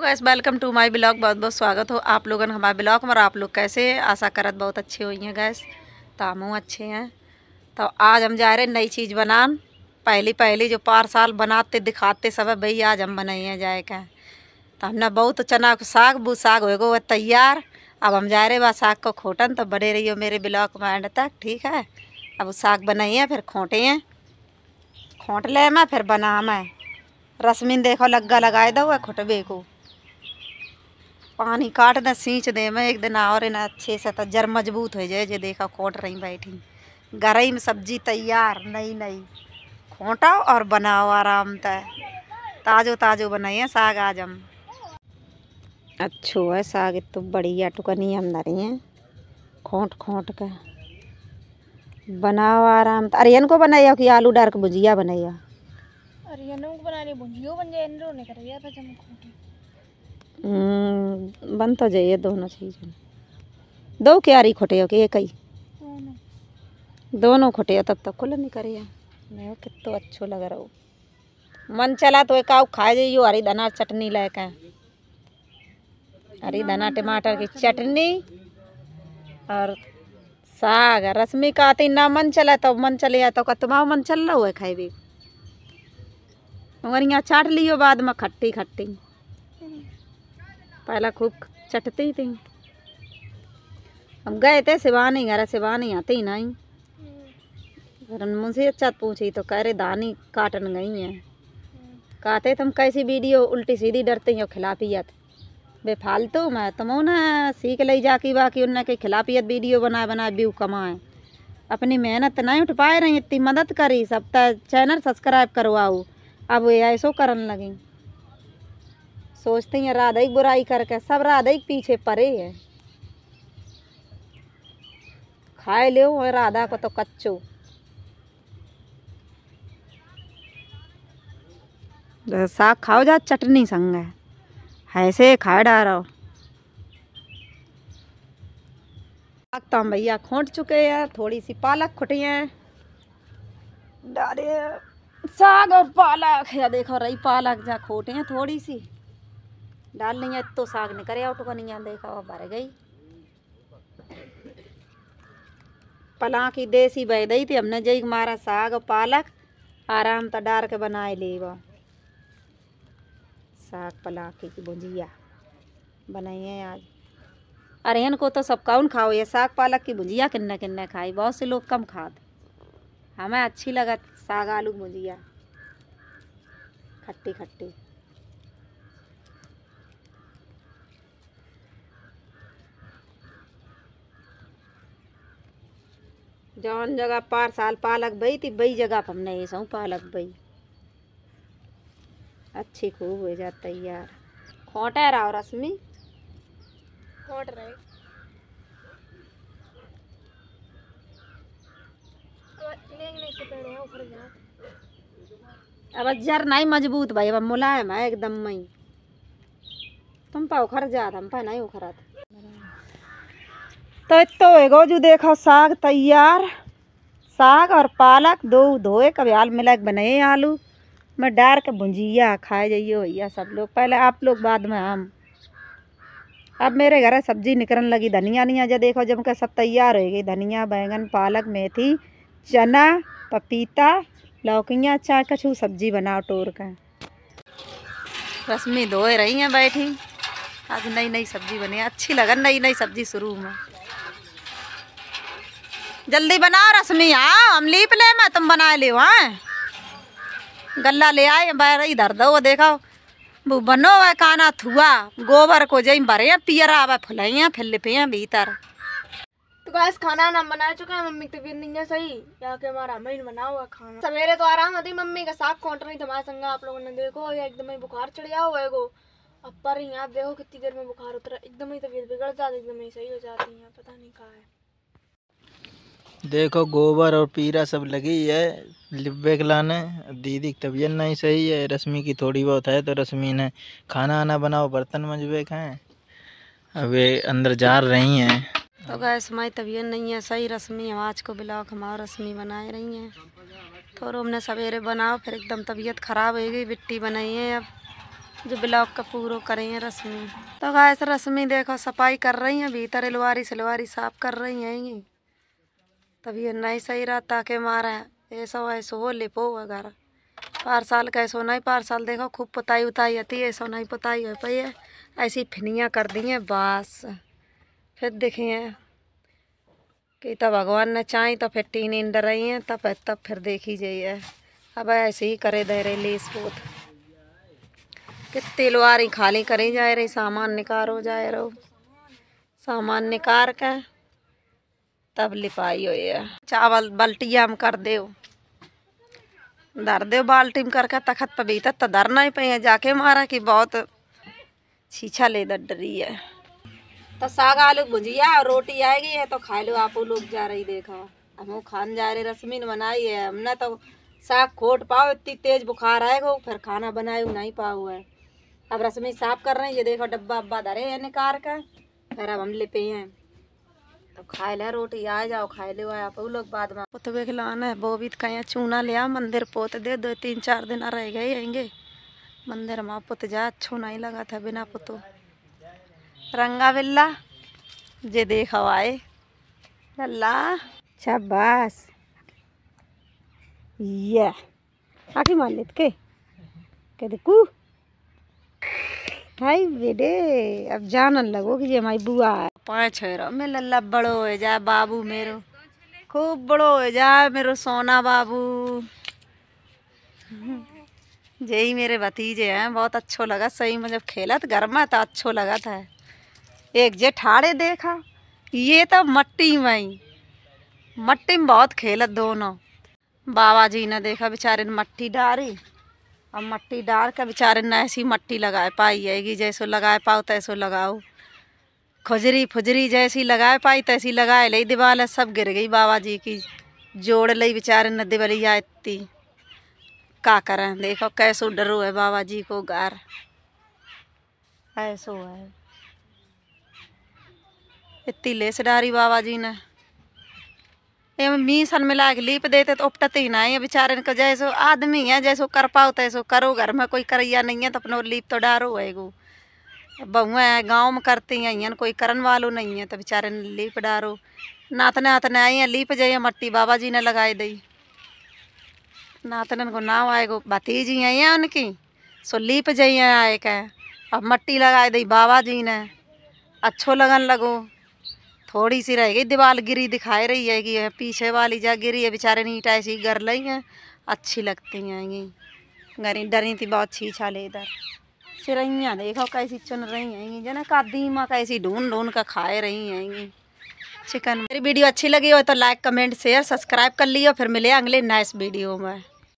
gas welcome to my blog बहुत बहुत स्वागत हो आप ने हमारे ब्लॉग में और आप लोग कैसे आशा करत बहुत अच्छे हुई हैं गैस तो हम अच्छे हैं तो आज हम जा रहे हैं नई चीज़ बनान पहली पहली जो पार साल बनाते दिखाते सब है भाई आज हम बनाई हैं जाए कहें तो हमने बहुत चना को साग बू साग हो गो तैयार अब हम जा रहे वह साग को खोटन तो बने रही हो मेरे ब्लॉक में एंड तक ठीक है अब वो साग बनाई है फिर खोटे हैं खोट ले मैं फिर बना मैं रसमीन देखो लग्गा लगाए दो खुटबे को पानी काट दे सींच दे में एक दिन और ना अच्छे से तो जर मजबूत हो जाए जे देखा खोट रही बैठी गरई में सब्जी तैयार नई नई खोटाओ और बनाओ आराम तय ताज़ो ताज़ो बनाइए साग आज हम अच्छो है साग तो बढ़िया टुकनी हम धरी हैं खोट खोट का बनाओ आराम अरियन को बनाइया कि आलू डाल के भुजिया बनाइया अरियन को बना भुजियो बन जाए ने करिया जम खोटी हम्म बन तो जाइए दोनों चीज दो क्यारी खोटे हो कि एक ही दोनों खोटे हो तब तक तो खुल नहीं करे मैं कितो अच्छो लग रहा हूँ मन चला तो एक आउ खा जाइयो हरी दना चटनी लायक है हरी दना टमाटर की चटनी और साग रश्मि का आते ना मन चला तो मन चले आ तो तुम्हारा मन चल रहा हुआ खाए भी वरिया चाट लियो बाद में खट्टी खट्टी पहला खूब चटते ही थी हम गए थे सिवा नहीं घर सिवा नहीं आते ही नहीं फिर मुझसे अच्छा पूछी तो कह रहे दानी काटन गई हैं कहते तुम तो कैसी वीडियो उल्टी सीधी डरते हो खिलाफियत बेफालतू तो मैं तुम ना सीख ले जाकी बाकी उनने के खिलाफियत वीडियो बनाए बनाए व्यू कमाए अपनी मेहनत नहीं उठ पाए रही इतनी मदद करी सब तैनल तो चैनल सब्सक्राइब करवाऊ अब ऐसो करन लगी सोचते हैं राधा ही बुराई करके सब राधा ही पीछे परे है खाए लो राधा को तो कच्चो साग खाओ जा चटनी संग है ऐसे खा डालो तो हम भैया खोट चुके हैं थोड़ी सी पालक खुटी है डाले साग और पालक या देखो रही पालक जा खोटे हैं थोड़ी सी डाल नहीं तो साग नहीं करे उठ को नहीं देखा वो भर गई पला की देसी बह दई थी हमने जई मारा साग पालक आराम तो डार के बनाए ले वो साग पलाकी की भुजिया बनाइए आज अरे को तो सब कौन खाओ ये साग पालक की भुजिया किन्ने किन्ने खाई बहुत से लोग कम खाते हमें अच्छी लगा साग आलू भुजिया खट्टी खट्टी जौन जगह पार साल पालक बई थी बई जगह पर हमने ऐसा पालक बई अच्छी खूब हो जात तैयार खोट है रहा रश्मि खोट रहे तो अब जर नहीं मजबूत भाई अब मुलायम है एकदम मई तुम पा उखर जात हम पा नहीं उखरा था तो इतो एगो जो देखो साग तैयार साग और पालक दो धोए कभी आल मिला के बनाए आलू मैं डार के भुंजिया खाए जाइए भैया सब लोग पहले आप लोग बाद में हम अब मेरे घर सब्जी निकलने लगी धनिया निया जो देखो जब के सब तैयार हो गई धनिया बैंगन पालक मेथी चना पपीता लौकियाँ चाय कछू सब्जी बनाओ टोर का रश्मि धोए रही हैं बैठी आज नई नई सब्जी बनी अच्छी लगन नई नई सब्जी शुरू में जल्दी बनाओ रश्मि हाँ, हम लीप ले मैं तुम बना ले हाँ गल्ला ले आए बार इधर दो देखो वो बनो है खाना थुआ गोबर को जई भरे पियर आवे फुलैया पे हैं भीतर तो गैस खाना ना बना चुके हैं मम्मी की तो नहीं है सही यहाँ के हमारा मैं बना हुआ खाना सवेरे अच्छा, तो आराम होती मम्मी का साग काउंटर नहीं तुम्हारे संग आप लोगों ने देखो ये एकदम ही बुखार चढ़िया हुआ है अब पर यहाँ देखो कितनी देर में बुखार उतरा एकदम ही तबीयत बिगड़ जाती एकदम ही सही हो जाती है पता नहीं कहा है देखो गोबर और पीरा सब लगी है लिब्बे के लाने दीदी की तबीयत नहीं सही है रश्मि की थोड़ी बहुत है तो रश्मि ने खाना आना बनाओ बर्तन मजबे खाएं अब ये अंदर जा रही हैं तो गैस हमारी तबीयत नहीं है सही रश्मि आवाज को बिलाओ हमारा रश्मि बनाए रही हैं तो हमने सवेरे बनाओ फिर एकदम तबीयत ख़राब हो गई बिट्टी बनाई है अब जो ब्लॉक का पूरा करे हैं रश्मि तो गैस रश्मि देखो सफाई कर रही हैं भीतर अलवारी सलवारी साफ कर रही हैं ये तभी नहीं सही रहता ताके मारा है ऐसो ऐसो हो लिपो पार साल कैसो नहीं साल देखो खूब पुताई उताई आती ऐसा नहीं पुताई हो पाई है ऐसी फिनियाँ कर दी हैं बस फिर देखिए कि तब भगवान ने चाही तो फिर टीन इन रही हैं तब तब फिर देखी जाइए अब ऐसे ही करे दे रहे लेस पोत कितनी लोहारी खाली करी जा रही सामान निकारो जाए रहो सामान निकार के तब लिपाई हुई है चावल बाल्टिया में कर दे दर दे बाल्टी में करके तखत पर बीता तो धरना ही पे जाके मारा कि बहुत छीछा ले डरी है तो साग आलू भुजिया और रोटी आएगी है तो खा लो आप लोग जा रही देखा हम खान जा रहे रसमिन बनाई है हमने तो साग खोट पाओ इतनी तेज बुखार आएगा फिर खाना बनाए नहीं पाओ है अब रश्मि साफ कर रहे हैं ये देखो डब्बा अब्बा धरे हैं निकाल कर फिर अब हम लिपे हैं अब तो खाए ला रोटी आ जाओ खाए ले आया पू लोग बाद में वे खिलाना है वो भी तो कहीं चूना लिया मंदिर पोत दे दो तीन चार दिन रह गए आएंगे मंदिर माँ पुत जा अच्छो नहीं लगा था बिना पुतो रंगा बिल्ला जे देख आए लल्ला शाबाश ये आखिर मान लेते के के देखू हाय बेटे अब जानन लगो कि ये हमारी बुआ है पाँच हो मैं लल्ला बड़ो हो जाए बाबू मेरो खूब बड़ो हो जाए मेरो सोना बाबू यही मेरे भतीजे हैं बहुत अच्छो लगा सही में जब खेला तो गर्मा था तो अच्छो लगा था एक जे ठाड़े देखा ये तो मट्टी में ही मट्टी में बहुत खेलत दोनों बाबा जी ने देखा बेचारे ने मट्टी डारी और मट्टी डाल कर बेचारे ने ऐसी मट्टी लगाए पाई है कि जैसो लगाए पाओ तैसो लगाओ खुजरी फुजरी जैसी लगाए पाई तैसी लगाए लई दीवाल सब गिर गई बाबा जी की जोड़ लई बेचारे न वाली आती का करें देखो कैसो डरो है बाबा जी को गार ऐसो है इतनी लेस डारी बाबा जी ने ये मी सन मिला के लीप देते तो उपटते ही ना ये बेचारे को जैसो आदमी है जैसो कर पाओ तैसो करो घर में कोई करैया नहीं है तो अपनो लीप तो डारो है गो बहुए हैं गाँव में करती हैं कोई करन वालो नहीं है तो बेचारे ने लीप डारो नातने आतने आई हैं लीप जाइए मट्टी बाबा जी ने लगाए दई नातने को नाव आएगो भतीजी आई हैं उनकी सो लीप जाइए आए कह अब मट्टी लगाए दई बाबा जी ने अच्छो लगन लगो थोड़ी सी रह गई दीवार गिरी दिखाई रही है कि पीछे वाली जा गिरी है बेचारे नीट ऐसी गर रही हैं अच्छी लगती हैं गरी डरी थी बहुत छीछा ले इधर चिड़ैया देखो कैसी चुन रही हैं जना का दीमा कैसी ढूंढ ढूंढ कर खाए रही हैं चिकन मेरी वीडियो अच्छी लगी हो तो लाइक कमेंट शेयर सब्सक्राइब कर लियो फिर मिले अगले नाइस वीडियो में